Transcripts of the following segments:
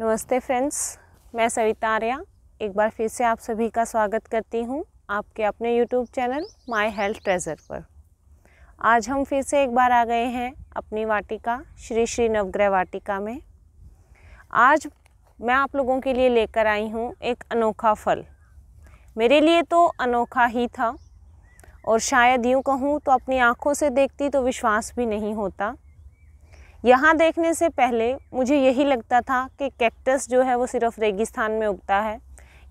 नमस्ते फ्रेंड्स मैं सविता आर्या एक बार फिर से आप सभी का स्वागत करती हूँ आपके अपने YouTube channel my health treasure पर आज हम फिर से एक बार आ गए हैं अपनी वाटिका श्री श्री नवग्रह वाटिका में आज मैं आप लोगों के लिए लेकर आई हूँ एक अनोखा फल मेरे लिए तो अनोखा ही था और शायद यूँ कहूँ तो अपनी आँखों से देखती तो विश्वास भी नहीं होता यहाँ देखने से पहले मुझे यही लगता था कि कैक्टस जो है वो सिर्फ रेगिस्तान में उगता है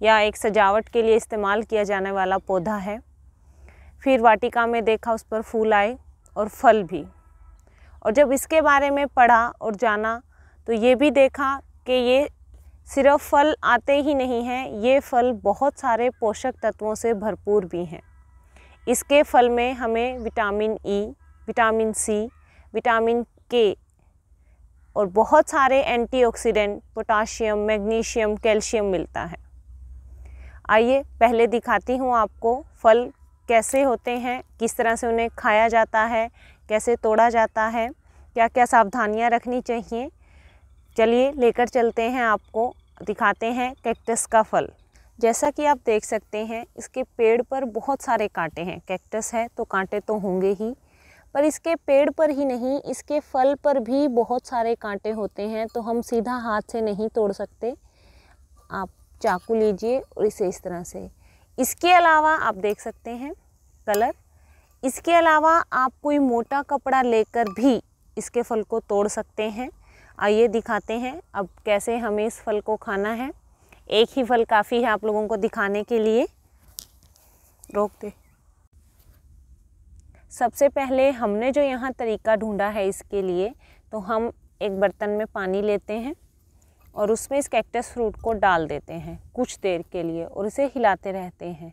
या एक सजावट के लिए इस्तेमाल किया जाने वाला पौधा है फिर वाटिका में देखा उस पर फूल आए और फल भी और जब इसके बारे में पढ़ा और जाना तो ये भी देखा कि ये सिर्फ फल आते ही नहीं हैं ये फल बहुत सारे पोषक तत्वों से भरपूर भी हैं इसके फल में हमें vitamin E e, vitamin C vitamin K और बहुत सारे एंटीऑक्सीडेंट पोटाशियम मैग्नीशियम कैल्शियम मिलता है आइए पहले दिखाती हूँ आपको फल कैसे होते हैं किस तरह से उन्हें खाया जाता है कैसे तोड़ा जाता है क्या क्या सावधानियाँ रखनी चाहिए चलिए लेकर चलते हैं आपको दिखाते हैं कैक्टस का फल जैसा कि आप देख सकते हैं इसके पेड़ पर बहुत सारे कांटे हैं कैक्टस है तो कांटे तो होंगे ही पर इसके पेड़ पर ही नहीं इसके फल पर भी बहुत सारे कांटे होते हैं तो हम सीधा हाथ से नहीं तोड़ सकते आप चाकू लीजिए और इसे इस तरह से इसके अलावा आप देख सकते हैं कलर इसके अलावा आप कोई मोटा कपड़ा लेकर भी इसके फल को तोड़ सकते हैं आइए दिखाते हैं अब कैसे हमें इस फल को खाना है एक ही फल काफ़ी है आप लोगों को दिखाने के लिए रोक दे सबसे पहले हमने जो यहाँ तरीका ढूंढा है इसके लिए तो हम एक बर्तन में पानी लेते हैं और उसमें इस कैक्टस फ्रूट को डाल देते हैं कुछ देर के लिए और इसे हिलाते रहते हैं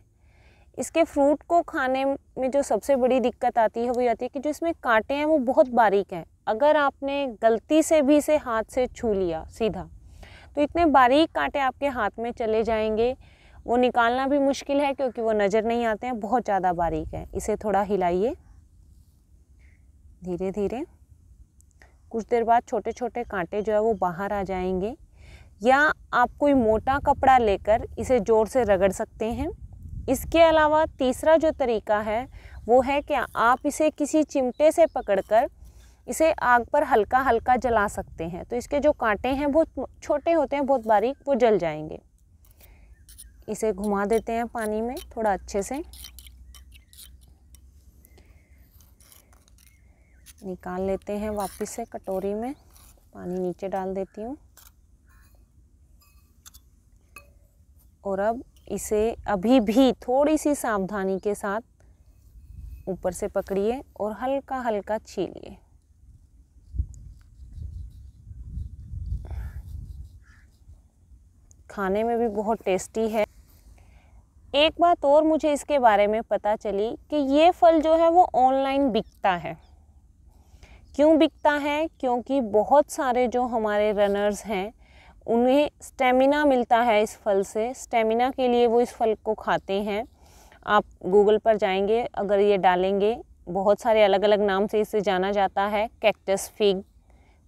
इसके फ्रूट को खाने में जो सबसे बड़ी दिक्कत आती है वो ये आती है कि जो इसमें कांटे हैं वो बहुत बारीक हैं अगर आपने गलती से भी इसे हाथ से छू लिया सीधा तो इतने बारीक कांटे आपके हाथ में चले जाएंगे वो निकालना भी मुश्किल है क्योंकि वो नज़र नहीं आते हैं बहुत ज़्यादा बारीक हैं इसे थोड़ा हिलाइए धीरे धीरे कुछ देर बाद छोटे छोटे कांटे जो है वो बाहर आ जाएंगे या आप कोई मोटा कपड़ा लेकर इसे ज़ोर से रगड़ सकते हैं इसके अलावा तीसरा जो तरीका है वो है कि आप इसे किसी चिमटे से पकड़कर इसे आग पर हल्का हल्का जला सकते हैं तो इसके जो कांटे हैं बहुत छोटे होते हैं बहुत बारीक वो जल जाएंगे इसे घुमा देते हैं पानी में थोड़ा अच्छे से निकाल लेते हैं वापस से कटोरी में पानी नीचे डाल देती हूँ और अब इसे अभी भी थोड़ी सी सावधानी के साथ ऊपर से पकड़िए और हल्का हल्का छीलिए खाने में भी बहुत टेस्टी है एक बात और मुझे इसके बारे में पता चली कि ये फल जो है वो ऑनलाइन बिकता है क्यों बिकता है क्योंकि बहुत सारे जो हमारे रनर्स हैं उन्हें स्टेमिना मिलता है इस फल से स्टेमिना के लिए वो इस फल को खाते हैं आप गूगल पर जाएंगे अगर ये डालेंगे बहुत सारे अलग अलग नाम से इसे जाना जाता है कैक्टस फिग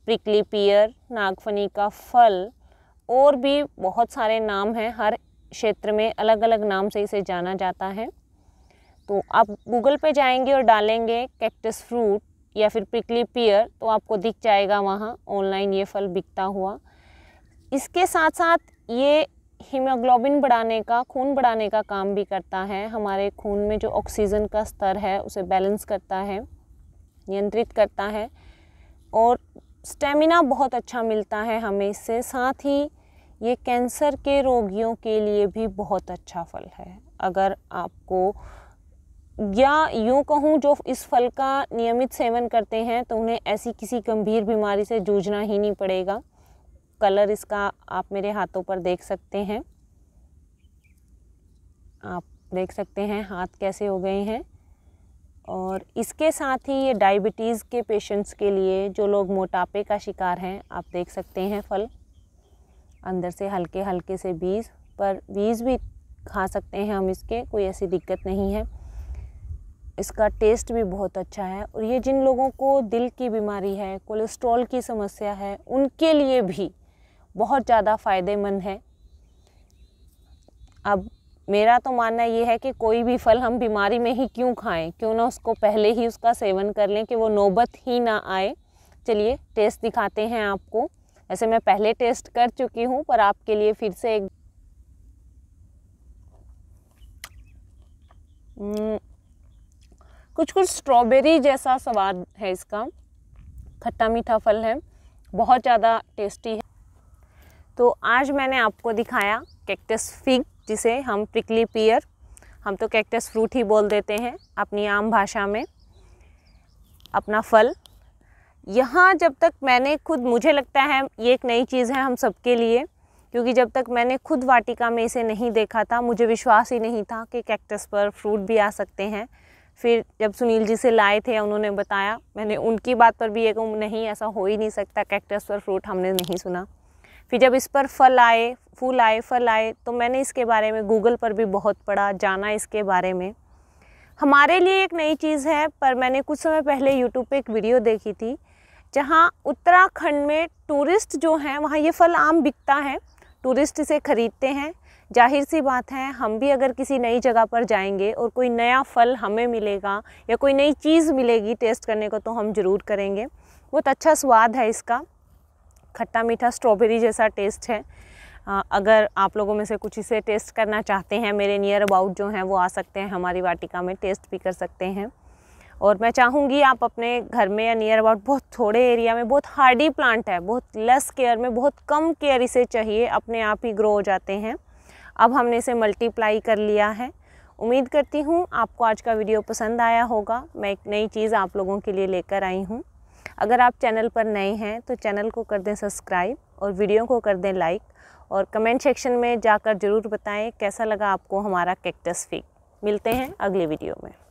प्रिकली पियर नागफनी का फल और भी बहुत सारे नाम हैं हर क्षेत्र में अलग अलग नाम से इसे जाना जाता है तो आप गूगल पे जाएंगे और डालेंगे कैक्टस फ्रूट या फिर पिकली पियर तो आपको दिख जाएगा वहाँ ऑनलाइन ये फल बिकता हुआ इसके साथ साथ ये हीमोग्लोबिन बढ़ाने का खून बढ़ाने का काम भी करता है हमारे खून में जो ऑक्सीजन का स्तर है उसे बैलेंस करता है नियंत्रित करता है और स्टेमिना बहुत अच्छा मिलता है हमें इससे साथ ही ये कैंसर के रोगियों के लिए भी बहुत अच्छा फल है अगर आपको या यूँ कहूँ जो इस फल का नियमित सेवन करते हैं तो उन्हें ऐसी किसी गंभीर बीमारी से जूझना ही नहीं पड़ेगा कलर इसका आप मेरे हाथों पर देख सकते हैं आप देख सकते हैं हाथ कैसे हो गए हैं और इसके साथ ही ये डायबिटीज़ के पेशेंट्स के लिए जो लोग मोटापे का शिकार हैं आप देख सकते हैं फल अंदर से हल्के हल्के से बीज पर बीज भी खा सकते हैं हम इसके कोई ऐसी दिक्कत नहीं है इसका टेस्ट भी बहुत अच्छा है और ये जिन लोगों को दिल की बीमारी है कोलेस्ट्रॉल की समस्या है उनके लिए भी बहुत ज़्यादा फ़ायदेमंद है अब मेरा तो मानना ये है कि कोई भी फल हम बीमारी में ही क्यों खाएं क्यों ना उसको पहले ही उसका सेवन कर लें कि वो नौबत ही ना आए चलिए टेस्ट दिखाते हैं आपको ऐसे मैं पहले टेस्ट कर चुकी हूँ पर आपके लिए फिर से एक हम्म, कुछ कुछ स्ट्रॉबेरी जैसा स्वाद है इसका खट्टा मीठा फल है बहुत ज़्यादा टेस्टी है तो आज मैंने आपको दिखाया कैक्टस फिग जिसे हम प्रिकली पियर हम तो कैक्टस फ्रूट ही बोल देते हैं अपनी आम भाषा में अपना फल यहाँ जब तक मैंने खुद मुझे लगता है ये एक नई चीज़ है हम सबके लिए क्योंकि जब तक मैंने खुद वाटिका में इसे नहीं देखा था मुझे विश्वास ही नहीं था कि कैक्टस पर फ्रूट भी आ सकते हैं फिर जब सुनील जी से लाए थे उन्होंने बताया मैंने उनकी बात पर भी ये कहूँ नहीं ऐसा हो ही नहीं सकता कैक्टस पर फ्रूट हमने नहीं सुना फिर जब इस पर फल आए फूल आए फल आए तो मैंने इसके बारे में गूगल पर भी बहुत पढ़ा जाना इसके बारे में हमारे लिए एक नई चीज़ है पर मैंने कुछ समय पहले यूट्यूब पर एक वीडियो देखी थी जहाँ उत्तराखंड में टूरिस्ट जो हैं वहाँ ये फल आम बिकता है टूरिस्ट इसे ख़रीदते हैं जाहिर सी बात है हम भी अगर किसी नई जगह पर जाएंगे और कोई नया फल हमें मिलेगा या कोई नई चीज़ मिलेगी टेस्ट करने को तो हम ज़रूर करेंगे बहुत अच्छा स्वाद है इसका खट्टा मीठा स्ट्रॉबेरी जैसा टेस्ट है अगर आप लोगों में से कुछ इसे टेस्ट करना चाहते हैं मेरे नियर अबाउट जो हैं वो आ सकते हैं हमारी वाटिका में टेस्ट भी कर सकते हैं और मैं चाहूँगी आप अपने घर में या नियर अबाउट बहुत थोड़े एरिया में बहुत हार्डी प्लांट है बहुत लेस केयर में बहुत कम केयर इसे चाहिए अपने आप ही ग्रो हो जाते हैं अब हमने इसे मल्टीप्लाई कर लिया है उम्मीद करती हूँ आपको आज का वीडियो पसंद आया होगा मैं एक नई चीज़ आप लोगों के लिए लेकर आई हूँ अगर आप चैनल पर नए हैं तो चैनल को कर दें सब्सक्राइब और वीडियो को कर दें लाइक और कमेंट सेक्शन में जाकर ज़रूर बताएं कैसा लगा आपको हमारा कैक्टस फीक मिलते हैं अगले वीडियो में